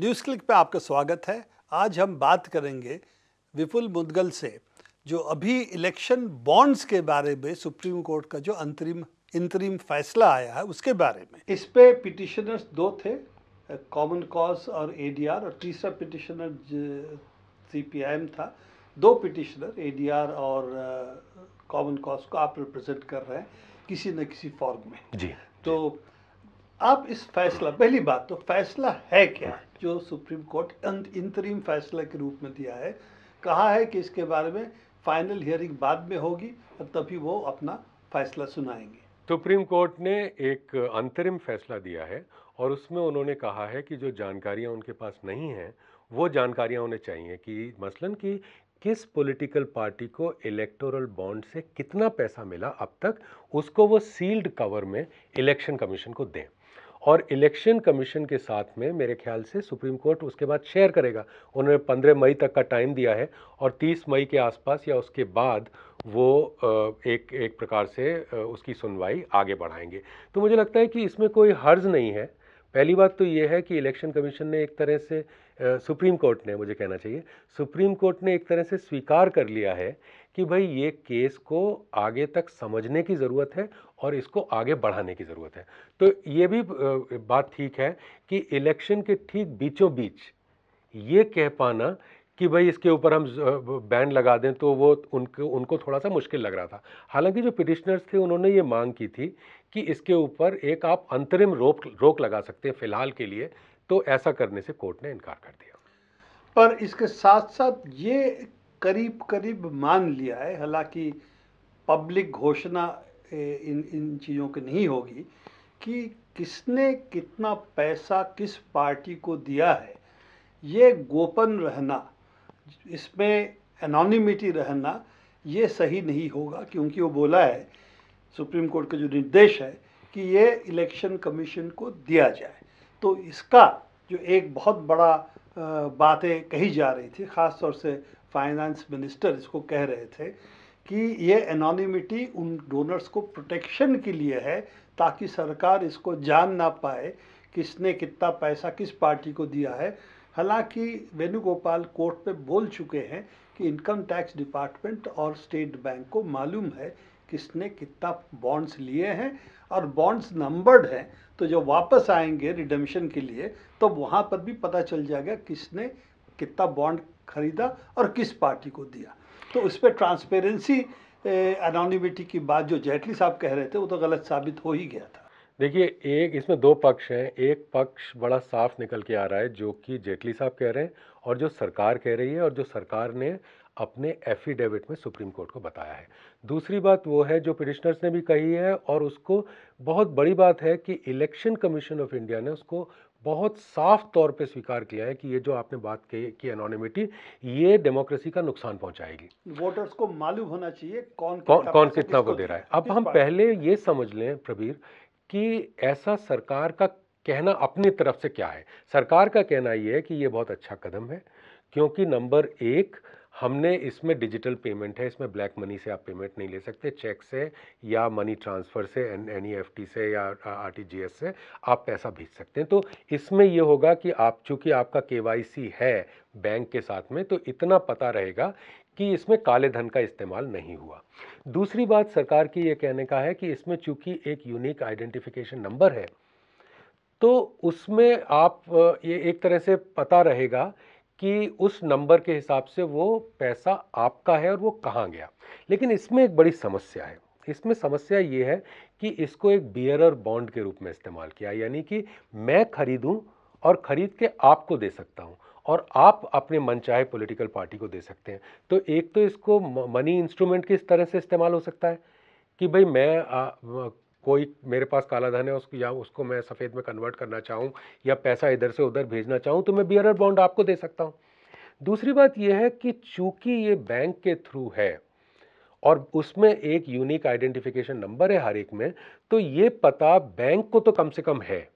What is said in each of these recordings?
News click पे आपका स्वागत है आज हम बात करेंगे विपुल मुदगल से जो अभी इलेक्शन बॉन्ड्स के बारे में सुप्रीम कोर्ट का जो अंतरिम अंतरिम फैसला आया है उसके बारे में इस पे पिटिशनर्स दो थे कॉमन कॉज और एडीआर और तीसरा पिटिशनर सीपीआईएम था दो पिटिशनर एडीआर और कॉमन कॉज को आप रिप्रेजेंट कर रहे हैं किसी न किसी फॉर्म में जी तो जी. आप इस फैसला पहली बात तो फैसला है क्या जो सुप्रीम कोर्ट इंतरिम फैसला के रूप में दिया है कहा है कि इसके बारे में फाइनल हियरिंग बाद में होगी और तभी वो अपना फैसला सुनाएंगे सुप्रीम कोर्ट ने एक अंतरिम फैसला दिया है और उसमें उन्होंने कहा है कि जो जानकारियां उनके पास नहीं हैं वो जानकारियां उन्हें चाहिए कि मसलन कि किस पॉलिटिकल पार्टी को इलेक्टोरल बॉन्ड से कितना पैसा मिला अब तक उसको वो सील्ड कवर में इलेक्शन कमीशन को दें और इलेक्शन कमीशन के साथ में मेरे ख्याल से सुप्रीम कोर्ट उसके बाद शेयर करेगा उन्होंने 15 मई तक का टाइम दिया है और 30 मई के आसपास या उसके बाद वो एक एक प्रकार से उसकी सुनवाई आगे बढ़ाएंगे तो मुझे लगता है कि इसमें कोई हर्ज नहीं है पहली बात तो ये है कि इलेक्शन कमीशन ने एक तरह से सुप्रीम कोर्ट ने मुझे कहना चाहिए सुप्रीम कोर्ट ने एक तरह से स्वीकार कर लिया है कि भाई ये केस को आगे तक समझने की ज़रूरत है और इसको आगे बढ़ाने की ज़रूरत है तो ये भी बात ठीक है कि इलेक्शन के ठीक बीचों बीच ये कह पाना कि भाई इसके ऊपर हम बैन लगा दें तो वो उनको उनको थोड़ा सा मुश्किल लग रहा था हालांकि जो पिटिशनर्स थे उन्होंने ये मांग की थी कि इसके ऊपर एक आप अंतरिम रोक रोक लगा सकते हैं फिलहाल के लिए तो ऐसा करने से कोर्ट ने इनकार कर दिया पर इसके साथ साथ ये करीब करीब मान लिया है हालांकि पब्लिक घोषणा इन इन चीज़ों की नहीं होगी कि किसने कितना पैसा किस पार्टी को दिया है ये गोपन रहना इसमें एनोनिमिटी रहना ये सही नहीं होगा क्योंकि वो बोला है सुप्रीम कोर्ट का जो निर्देश है कि ये इलेक्शन कमीशन को दिया जाए तो इसका जो एक बहुत बड़ा बातें कही जा रही थी ख़ास तौर से फाइनेंस मिनिस्टर इसको कह रहे थे कि ये एनोनिमिटी उन डोनर्स को प्रोटेक्शन के लिए है ताकि सरकार इसको जान ना पाए किसने कितना पैसा किस पार्टी को दिया है हालांकि वेणुगोपाल कोर्ट पे बोल चुके हैं कि इनकम टैक्स डिपार्टमेंट और स्टेट बैंक को मालूम है किसने कितना बॉन्ड्स लिए हैं और बॉन्ड्स नंबर्ड हैं तो जब वापस आएंगे रिडम्शन के लिए तो वहाँ पर भी पता चल जाएगा किसने कितना बॉन्ड खरीदा और किस पार्टी को दिया तो उस पर ट्रांसपेरेंसी अनोनिमिटी की बात जो जेटली साहब कह रहे थे वो तो गलत साबित हो ही गया था देखिए एक इसमें दो पक्ष हैं एक पक्ष बड़ा साफ निकल के आ रहा है जो कि जेटली साहब कह रहे हैं और जो सरकार कह रही है और जो सरकार ने अपने एफिडेविट में सुप्रीम कोर्ट को बताया है दूसरी बात वो है जो पिटिशनर्स ने भी कही है और उसको बहुत बड़ी बात है कि इलेक्शन कमीशन ऑफ इंडिया ने उसको बहुत साफ तौर पे स्वीकार किया है कि ये जो आपने बात की एनोनिमिटी ये डेमोक्रेसी का नुकसान पहुंचाएगी वोटर्स को मालूम होना चाहिए कौन कौन, कौन कितना को दे रहा है अब हम पहले ये समझ लें प्रवीर कि ऐसा सरकार का कहना अपनी तरफ से क्या है सरकार का कहना ये है कि ये बहुत अच्छा कदम है क्योंकि नंबर एक हमने इसमें डिजिटल पेमेंट है इसमें ब्लैक मनी से आप पेमेंट नहीं ले सकते चेक से या मनी ट्रांसफ़र से एन ई e से या आर से आप पैसा भेज सकते हैं तो इसमें ये होगा कि आप चूँकि आपका के है बैंक के साथ में तो इतना पता रहेगा कि इसमें काले धन का इस्तेमाल नहीं हुआ दूसरी बात सरकार की ये कहने का है कि इसमें चूँकि एक यूनिक आइडेंटिफिकेशन नंबर है तो उसमें आप ये एक तरह से पता रहेगा कि उस नंबर के हिसाब से वो पैसा आपका है और वो कहाँ गया लेकिन इसमें एक बड़ी समस्या है इसमें समस्या ये है कि इसको एक बियरर बॉन्ड के रूप में इस्तेमाल किया यानी कि मैं खरीदूं और ख़रीद के आपको दे सकता हूं और आप अपने मनचाहे पॉलिटिकल पार्टी को दे सकते हैं तो एक तो इसको मनी इंस्ट्रूमेंट किस तरह से इस्तेमाल हो सकता है कि भाई मैं कोई मेरे पास काला धन है उसको या उसको मैं सफ़ेद में कन्वर्ट करना चाहूँ या पैसा इधर से उधर भेजना चाहूँ तो मैं बियरर बॉन्ड आपको दे सकता हूँ दूसरी बात यह है कि चूंकि ये बैंक के थ्रू है और उसमें एक यूनिक आइडेंटिफिकेशन नंबर है हर एक में तो ये पता बैंक को तो कम से कम है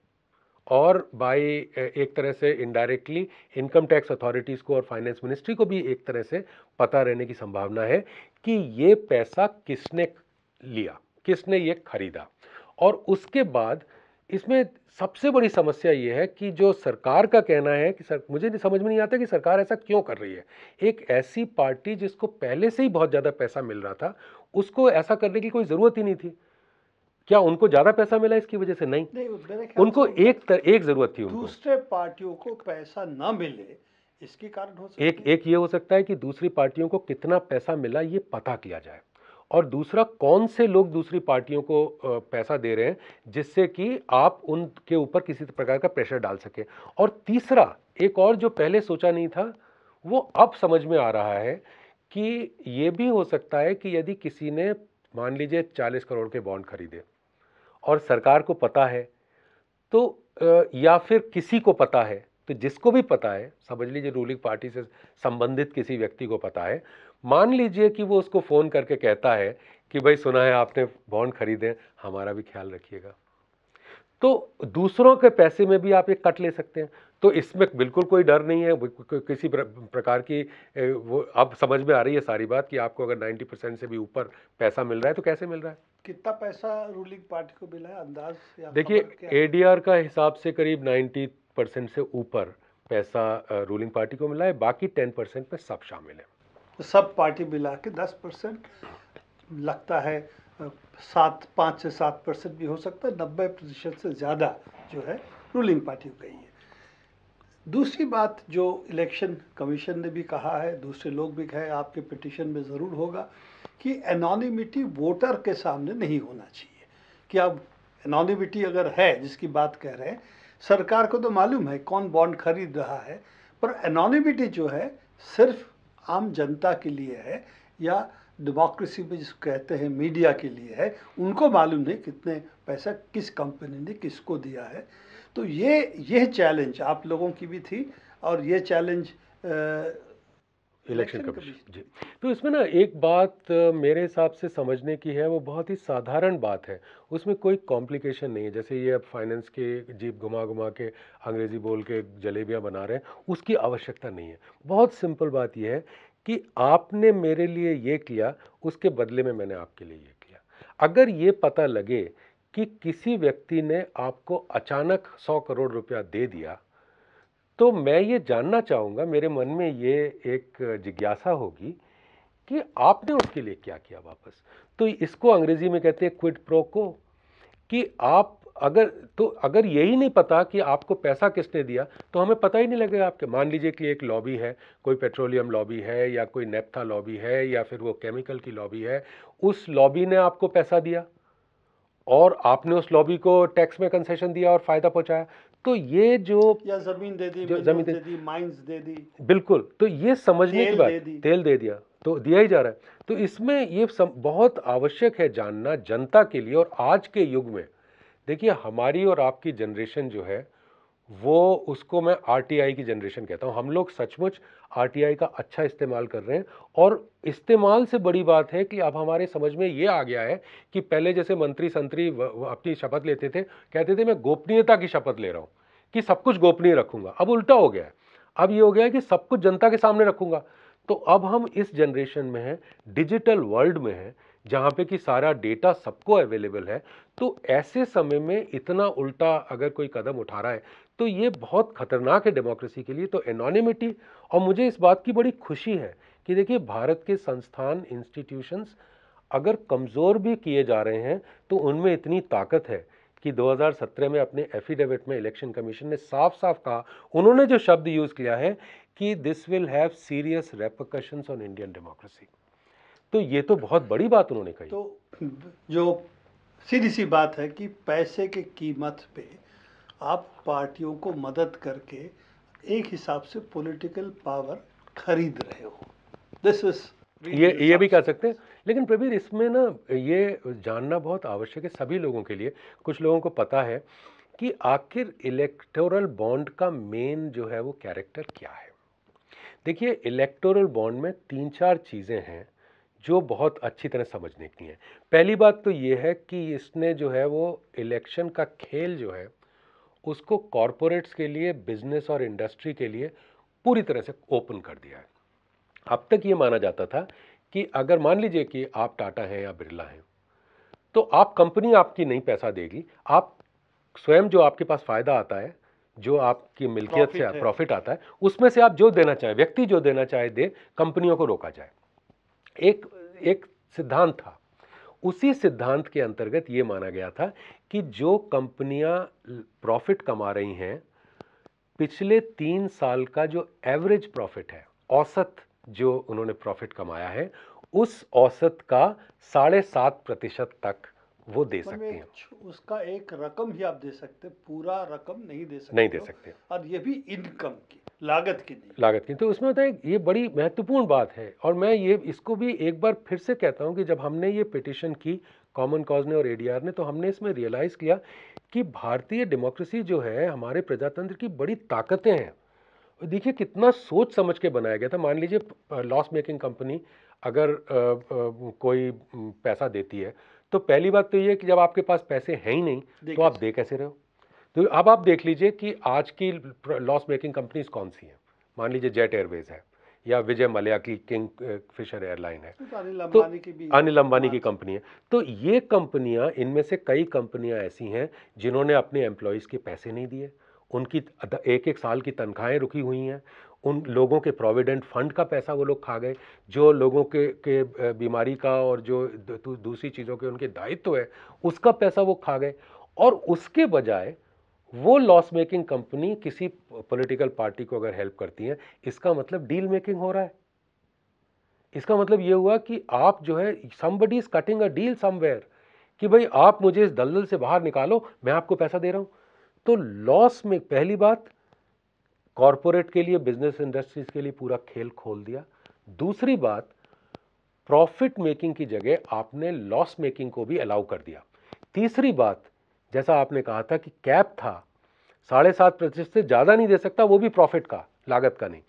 और बाय एक तरह से इनडायरेक्टली इनकम टैक्स अथॉरिटीज़ को और फाइनेंस मिनिस्ट्री को भी एक तरह से पता रहने की संभावना है कि ये पैसा किसने लिया किसने ये खरीदा और उसके बाद इसमें सबसे बड़ी समस्या ये है कि जो सरकार का कहना है कि सर मुझे नहीं समझ में नहीं आता कि सरकार ऐसा क्यों कर रही है एक ऐसी पार्टी जिसको पहले से ही बहुत ज़्यादा पैसा मिल रहा था उसको ऐसा करने की कोई ज़रूरत ही नहीं थी क्या उनको ज्यादा पैसा मिला इसकी वजह से नहीं, नहीं उनको एक तर, एक जरूरत थी उनको दूसरे पार्टियों को पैसा ना मिले इसके कारण हो सकता एक एक ये हो सकता है कि दूसरी पार्टियों को कितना पैसा मिला ये पता किया जाए और दूसरा कौन से लोग दूसरी पार्टियों को पैसा दे रहे हैं जिससे कि आप उनके ऊपर किसी प्रकार का प्रेशर डाल सकें और तीसरा एक और जो पहले सोचा नहीं था वो अब समझ में आ रहा है कि ये भी हो सकता है कि यदि किसी ने मान लीजिए चालीस करोड़ के बॉन्ड खरीदे और सरकार को पता है तो या फिर किसी को पता है तो जिसको भी पता है समझ लीजिए रूलिंग पार्टी से संबंधित किसी व्यक्ति को पता है मान लीजिए कि वो उसको फ़ोन करके कहता है कि भाई सुना है आपने बॉन्ड खरीदे हमारा भी ख्याल रखिएगा तो दूसरों के पैसे में भी आप एक कट ले सकते हैं तो इसमें बिल्कुल कोई डर नहीं है किसी प्रकार की वो अब समझ में आ रही है सारी बात कि आपको अगर 90 परसेंट से भी ऊपर पैसा मिल रहा है तो कैसे मिल रहा है कितना पैसा रूलिंग पार्टी को मिला है अंदाज देखिए एडीआर का हिसाब से करीब 90 परसेंट से ऊपर पैसा रूलिंग पार्टी को मिला है बाकी टेन परसेंट में सब शामिल है तो सब पार्टी मिला के दस परसेंट लगता है सात पाँच से सात परसेंट भी हो सकता है नब्बे प्रतिशत से ज़्यादा जो है रूलिंग पार्टी हो गई है दूसरी बात जो इलेक्शन कमीशन ने भी कहा है दूसरे लोग भी कहे आपके पिटिशन में ज़रूर होगा कि एनोनिमिटी वोटर के सामने नहीं होना चाहिए कि अब एनोनिमिटी अगर है जिसकी बात कह रहे हैं सरकार को तो मालूम है कौन बॉन्ड खरीद रहा है पर एनोनिमिटी जो है सिर्फ आम जनता के लिए है या डेमोक्रेसी में जिसको कहते हैं मीडिया के लिए है उनको मालूम नहीं कितने पैसा किस कंपनी ने किसको दिया है तो ये यह चैलेंज आप लोगों की भी थी और ये चैलेंज इलेक्शन कमीशन जी तो इसमें ना एक बात मेरे हिसाब से समझने की है वो बहुत ही साधारण बात है उसमें कोई कॉम्प्लिकेशन नहीं है जैसे ये अब फाइनेंस के जीप घुमा घुमा के अंग्रेजी बोल के जलेबियाँ बना रहे हैं उसकी आवश्यकता नहीं है बहुत सिंपल बात यह है कि आपने मेरे लिए ये किया उसके बदले में मैंने आपके लिए ये किया अगर ये पता लगे कि किसी व्यक्ति ने आपको अचानक सौ करोड़ रुपया दे दिया तो मैं ये जानना चाहूँगा मेरे मन में ये एक जिज्ञासा होगी कि आपने उसके लिए क्या किया वापस तो इसको अंग्रेजी में कहते हैं क्विड प्रो को कि आप अगर तो अगर यही नहीं पता कि आपको पैसा किसने दिया तो हमें पता ही नहीं लगेगा आपके मान लीजिए कि एक लॉबी है कोई पेट्रोलियम लॉबी है या कोई नेप्था लॉबी है या फिर वो केमिकल की लॉबी है उस लॉबी ने आपको पैसा दिया और आपने उस लॉबी को टैक्स में कंसेशन दिया और फ़ायदा पहुंचाया तो ये जो या जमीन दे दी जमीन दे, दे दी माइंस दे दी बिल्कुल तो ये समझने की बात तेल दे दिया तो दिया ही जा रहा है तो इसमें ये सम, बहुत आवश्यक है जानना जनता के लिए और आज के युग में देखिए हमारी और आपकी जनरेशन जो है वो उसको मैं आर की जनरेशन कहता हूँ हम लोग सचमुच आर का अच्छा इस्तेमाल कर रहे हैं और इस्तेमाल से बड़ी बात है कि अब हमारे समझ में ये आ गया है कि पहले जैसे मंत्री संतरी अपनी शपथ लेते थे कहते थे मैं गोपनीयता की शपथ ले रहा हूँ कि सब कुछ गोपनीय रखूँगा अब उल्टा हो गया है अब ये हो गया है कि सब कुछ जनता के सामने रखूँगा तो अब हम इस जनरेशन में हैं डिजिटल वर्ल्ड में हैं जहाँ पे कि सारा डेटा सबको अवेलेबल है तो ऐसे समय में इतना उल्टा अगर कोई कदम उठा रहा है तो ये बहुत खतरनाक है डेमोक्रेसी के लिए तो एनोनिमिटी और मुझे इस बात की बड़ी खुशी है कि देखिए भारत के संस्थान इंस्टीट्यूशंस अगर कमज़ोर भी किए जा रहे हैं तो उनमें इतनी ताकत है कि 2017 में अपने एफिडेविट में इलेक्शन कमीशन ने साफ साफ कहा उन्होंने जो शब्द यूज़ किया है कि this will have serious repercussions on Indian democracy तो ये तो बहुत बड़ी बात उन्होंने कही तो जो सीधी सी बात है कि पैसे की कीमत पे आप पार्टियों को मदद करके एक हिसाब से पॉलिटिकल पावर खरीद रहे हो दिस इज ये ये भी कह सकते हैं लेकिन प्रवीर इसमें ना ये जानना बहुत आवश्यक है सभी लोगों के लिए कुछ लोगों को पता है कि आखिर इलेक्टोरल बॉन्ड का मेन जो है वो कैरेक्टर क्या है देखिए इलेक्टोरल बॉन्ड में तीन चार चीज़ें हैं जो बहुत अच्छी तरह समझने की हैं पहली बात तो ये है कि इसने जो है वो इलेक्शन का खेल जो है उसको कॉरपोरेट्स के लिए बिजनेस और इंडस्ट्री के लिए पूरी तरह से ओपन कर दिया है अब तक ये माना जाता था कि अगर मान लीजिए कि आप टाटा हैं या बिरला हैं तो आप कंपनी आपकी नहीं पैसा देगी आप स्वयं जो आपके पास फ़ायदा आता है जो आपकी मिल्कियत से प्रॉफिट आता है उसमें से आप जो देना चाहे व्यक्ति जो देना चाहे दे कंपनियों को रोका जाए एक एक सिद्धांत था उसी सिद्धांत के अंतर्गत ये माना गया था कि जो कंपनियां प्रॉफिट कमा रही हैं पिछले तीन साल का जो एवरेज प्रॉफिट है औसत जो उन्होंने प्रॉफिट कमाया है उस औसत का साढ़े सात प्रतिशत तक वो दे सकते हैं उसका एक रकम भी आप दे सकते पूरा रकम नहीं दे सकते नहीं दे सकते और ये भी इनकम की लागत की नहीं लागत की तो उसमें होता है ये बड़ी महत्वपूर्ण बात है और मैं ये इसको भी एक बार फिर से कहता हूँ कि जब हमने ये पिटिशन की कॉमन कॉज ने और एडीआर ने तो हमने इसमें रियलाइज़ किया कि भारतीय डेमोक्रेसी जो है हमारे प्रजातंत्र की बड़ी ताकतें हैं देखिए कितना सोच समझ के बनाया गया था मान लीजिए लॉस मेकिंग कंपनी अगर आ, आ, कोई पैसा देती है तो पहली बात तो ये कि जब आपके पास पैसे हैं ही नहीं तो आप दे कैसे रहे हो तो अब आप देख लीजिए कि आज की लॉस मेकिंग कंपनीज कौन सी हैं मान लीजिए जेट एयरवेज है या विजय मलया की किंग फिशर एयरलाइन है तो अनिल तो अंबानी की, की कंपनी हाँ। है तो ये कंपनियां इनमें से कई कंपनियां ऐसी हैं जिन्होंने अपने एम्प्लॉयज़ के पैसे नहीं दिए उनकी एक एक साल की तनख्वाहें रुकी हुई हैं उन लोगों के प्रोविडेंट फंड का पैसा वो लोग खा गए जो लोगों के के बीमारी का और जो दूसरी चीज़ों के उनके दायित्व तो है उसका पैसा वो खा गए और उसके बजाय वो लॉस मेकिंग कंपनी किसी पॉलिटिकल पार्टी को अगर हेल्प करती है इसका मतलब डील मेकिंग हो रहा है इसका मतलब ये हुआ कि आप जो है somebody is cutting a deal somewhere कि भाई आप मुझे इस दलदल से बाहर निकालो मैं आपको पैसा दे रहा हूँ तो लॉस में पहली बात कॉरपोरेट के लिए बिजनेस इंडस्ट्रीज के लिए पूरा खेल खोल दिया दूसरी बात प्रॉफिट मेकिंग की जगह आपने लॉस मेकिंग को भी अलाउ कर दिया तीसरी बात जैसा आपने कहा था कि कैप था साढ़े सात प्रतिशत से ज़्यादा नहीं दे सकता वो भी प्रॉफिट का लागत का नहीं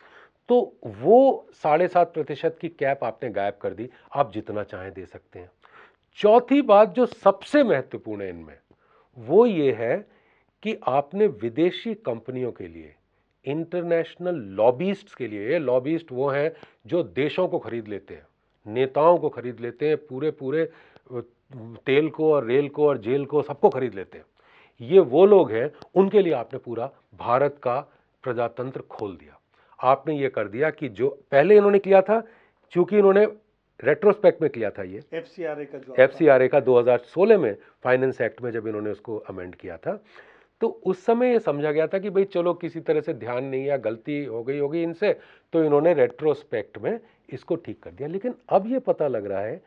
तो वो साढ़े सात प्रतिशत की कैप आपने गायब कर दी आप जितना चाहें दे सकते हैं चौथी बात जो सबसे महत्वपूर्ण है इनमें वो ये है कि आपने विदेशी कंपनियों के लिए इंटरनेशनल लॉबिस्ट के लिए ये लॉबिस्ट वो हैं जो देशों को खरीद लेते हैं नेताओं को खरीद लेते हैं पूरे पूरे तेल को और रेल को और जेल को सबको खरीद लेते हैं ये वो लोग हैं उनके लिए आपने पूरा भारत का प्रजातंत्र खोल दिया आपने ये कर दिया कि जो पहले इन्होंने किया था चूंकि इन्होंने रेट्रोस्पेक्ट में किया था ये एफ का एफ का 2016 में फाइनेंस एक्ट में जब इन्होंने उसको अमेंड किया था तो उस समय ये समझा गया था कि भाई चलो किसी तरह से ध्यान नहीं या गलती हो गई होगी इनसे तो इन्होंने रेट्रोस्पेक्ट में इसको ठीक कर दिया लेकिन अब ये पता लग रहा है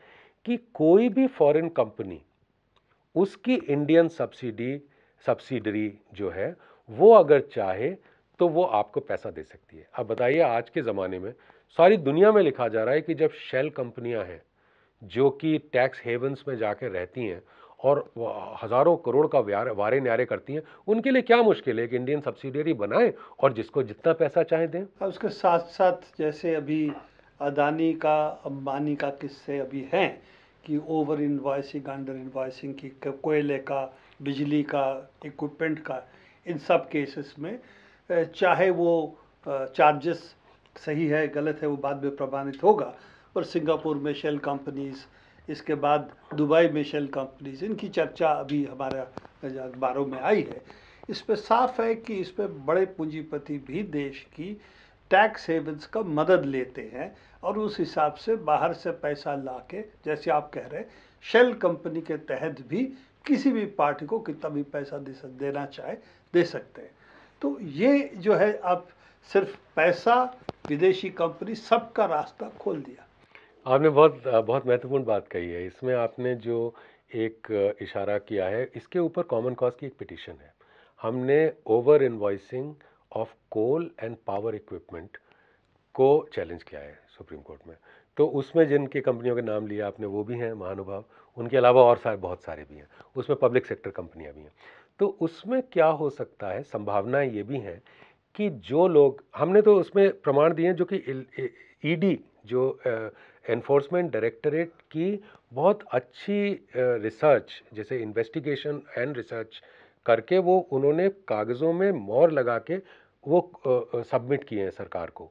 कि कोई भी फॉरेन कंपनी उसकी इंडियन सब्सिडी सब्सिडरी जो है वो अगर चाहे तो वो आपको पैसा दे सकती है अब बताइए आज के ज़माने में सारी दुनिया में लिखा जा रहा है कि जब शेल कंपनियां हैं जो कि टैक्स हेवंस में जाकर रहती हैं और हज़ारों करोड़ का वारे न्यारे करती हैं उनके लिए क्या मुश्किल है कि इंडियन सब्सिडियरी बनाएं और जिसको जितना पैसा चाहे दें हाँ, उसके साथ साथ जैसे अभी अदानी का अंबानी का किस्से अभी हैं कि ओवर इन्वाइसिंग अंडर इन्वाइसिंग की कोयले का बिजली का इक्विपमेंट का इन सब केसेस में चाहे वो चार्जेस सही है गलत है वो बाद में प्रमाणित होगा पर सिंगापुर में शेल कंपनीज़ इसके बाद दुबई में शेल कंपनीज इनकी चर्चा अभी हमारे अखबारों में आई है इस पर साफ है कि इस पर बड़े पूंजीपति भी देश की टैक्स हेवन्स का मदद लेते हैं और उस हिसाब से बाहर से पैसा ला के जैसे आप कह रहे शेल कंपनी के तहत भी किसी भी पार्टी को कितना भी पैसा दे सक देना चाहे दे सकते हैं तो ये जो है आप सिर्फ पैसा विदेशी कंपनी सबका रास्ता खोल दिया आपने बहुत बहुत महत्वपूर्ण बात कही है इसमें आपने जो एक इशारा किया है इसके ऊपर कॉमन कॉज की एक पिटिशन है हमने over invoicing of coal and power equipment को चैलेंज किया है सुप्रीम कोर्ट में तो उसमें जिनकी कंपनियों के नाम लिए आपने वो भी हैं महानुभाव उनके अलावा और सारे बहुत सारे भी हैं उसमें पब्लिक सेक्टर कंपनियां भी हैं तो उसमें क्या हो सकता है संभावनाएं ये भी हैं कि जो लोग हमने तो उसमें प्रमाण दिए हैं जो कि ईडी e जो एनफोर्समेंट डायरेक्टरेट की बहुत अच्छी रिसर्च जैसे इन्वेस्टिगेशन एंड रिसर्च करके वो उन्होंने कागज़ों में मोर लगा के वो सबमिट किए हैं सरकार को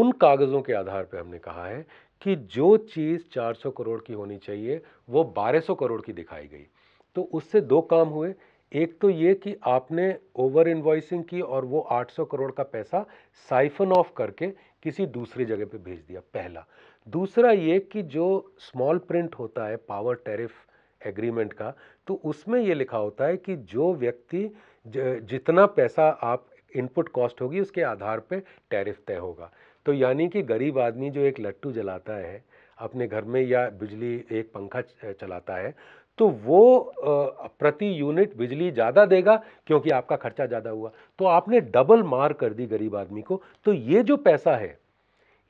उन कागज़ों के आधार पे हमने कहा है कि जो चीज़ 400 करोड़ की होनी चाहिए वो 1200 करोड़ की दिखाई गई तो उससे दो काम हुए एक तो ये कि आपने ओवर इन्वॉइसिंग की और वो 800 करोड़ का पैसा साइफन ऑफ करके किसी दूसरी जगह पे भेज दिया पहला दूसरा ये कि जो स्मॉल प्रिंट होता है पावर टैरिफ एग्रीमेंट का तो उसमें ये लिखा होता है कि जो व्यक्ति जितना पैसा आप इनपुट कॉस्ट होगी उसके आधार पे टैरिफ तय होगा तो यानी कि गरीब आदमी जो एक लट्टू जलाता है अपने घर में या बिजली एक पंखा चलाता है तो वो प्रति यूनिट बिजली ज़्यादा देगा क्योंकि आपका खर्चा ज़्यादा हुआ तो आपने डबल मार कर दी गरीब आदमी को तो ये जो पैसा है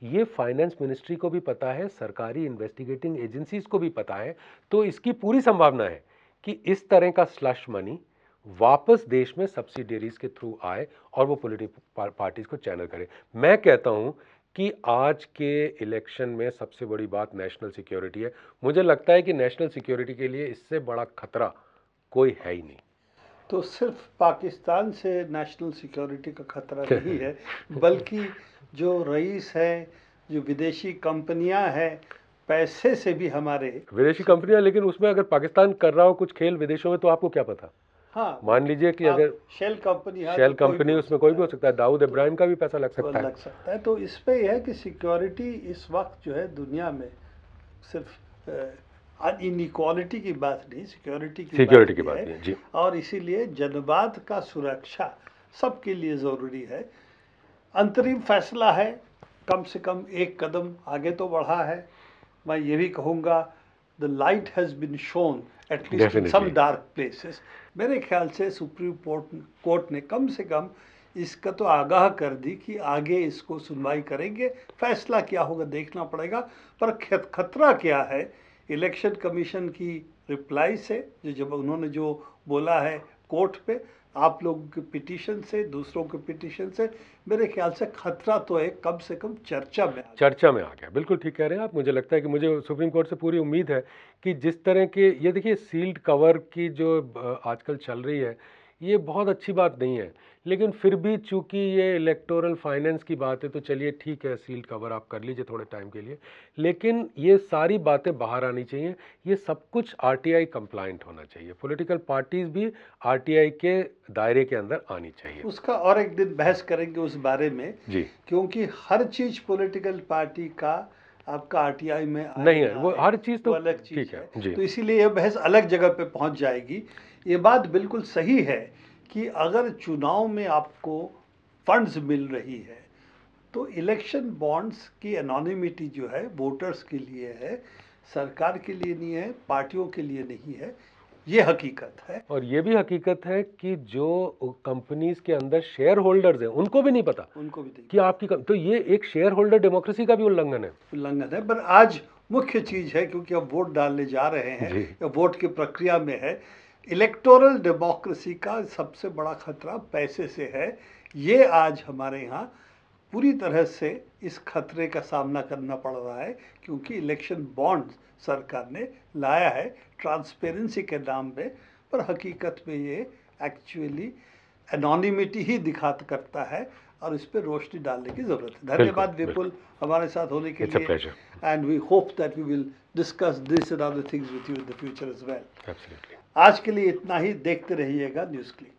ये फाइनेंस मिनिस्ट्री को भी पता है सरकारी इन्वेस्टिगेटिंग एजेंसीज को भी पता है तो इसकी पूरी संभावना है कि इस तरह का स्लश मनी वापस देश में सब्सिडरीज के थ्रू आए और वो पोलिटिकल पार्टीज को चैनल करें मैं कहता हूँ कि आज के इलेक्शन में सबसे बड़ी बात नेशनल सिक्योरिटी है मुझे लगता है कि नेशनल सिक्योरिटी के लिए इससे बड़ा खतरा कोई है ही नहीं तो सिर्फ पाकिस्तान से नेशनल सिक्योरिटी का खतरा नहीं है बल्कि जो रईस है जो विदेशी कंपनियां हैं पैसे से भी हमारे विदेशी कंपनियां लेकिन उसमें अगर पाकिस्तान कर रहा हो कुछ खेल विदेशों में तो आपको क्या पता हाँ मान लीजिए कि अगर शेल कंपनी हाँ, शेल तो कंपनी उसमें कोई भी हो सकता है दाऊद तो इब्राहिम का भी पैसा लग सकता है लग सकता है तो इस यह है कि सिक्योरिटी इस वक्त जो है दुनिया में सिर्फ इनिक्वालिटी की बात नहीं सिक्योरिटी की सिक्योरिटी की बात नहीं जी और इसीलिए जनवाद का सुरक्षा सबके लिए ज़रूरी है अंतरिम फैसला है कम से कम एक कदम आगे तो बढ़ा है मैं ये भी कहूँगा the light has been shone at least some dark places मेरे ख्याल से सुप्रीम कोर्ट कोर्ट ने कम से कम इसका तो आगाह कर दी कि आगे इसको सुनवाई करेंगे फैसला क्या होगा देखना पड़ेगा पर खतरा क्या है इलेक्शन कमीशन की रिप्लाई से जो जब उन्होंने जो बोला है कोर्ट पे आप लोगों के पिटीशन से दूसरों के पिटीशन से मेरे ख्याल से खतरा तो है कम से कम चर्चा में चर्चा में आ गया बिल्कुल ठीक कह रहे हैं आप मुझे लगता है कि मुझे सुप्रीम कोर्ट से पूरी उम्मीद है कि जिस तरह के ये देखिए सील्ड कवर की जो आजकल चल रही है ये बहुत अच्छी बात नहीं है लेकिन फिर भी चूंकि ये इलेक्टोरल फाइनेंस की बात है तो चलिए ठीक है सील्ड कवर आप कर लीजिए थोड़े टाइम के लिए लेकिन ये सारी बातें बाहर आनी चाहिए ये सब कुछ आरटीआई टी होना चाहिए पॉलिटिकल पार्टीज भी आरटीआई के दायरे के अंदर आनी चाहिए उसका और एक दिन बहस करेंगे उस बारे में जी क्योंकि हर चीज़ पोलिटिकल पार्टी का आपका आरटीआई में नहीं है वो हर चीज़ तो अलग चीज़ ठीक है, तो इसीलिए यह बहस अलग जगह पे पहुंच जाएगी ये बात बिल्कुल सही है कि अगर चुनाव में आपको फंड्स मिल रही है तो इलेक्शन बॉन्ड्स की अनोनिमिटी जो है वोटर्स के लिए है सरकार के लिए नहीं है पार्टियों के लिए नहीं है ये हकीकत है और ये भी हकीकत है कि जो कंपनीज के अंदर शेयर होल्डर्स हैं उनको भी नहीं पता उनको भी नहीं कि आपकी कम... तो ये एक शेयर होल्डर डेमोक्रेसी का भी उल्लंघन है उल्लंघन है पर आज मुख्य चीज है क्योंकि अब वोट डालने जा रहे हैं वोट की प्रक्रिया में है इलेक्टोरल डेमोक्रेसी का सबसे बड़ा खतरा पैसे से है ये आज हमारे यहाँ पूरी तरह से इस खतरे का सामना करना पड़ रहा है क्योंकि इलेक्शन बॉन्ड सरकार ने लाया है ट्रांसपेरेंसी के नाम पे पर हकीकत में ये एक्चुअली एनोनिमिटी ही दिखा करता है और इस पर रोशनी डालने की जरूरत है धन्यवाद विपुल हमारे साथ होने के लिए and we hope that we will discuss this and other things with you in the future as well absolutely आज के लिए इतना ही देखते रहिएगा न्यूज़ क्लिक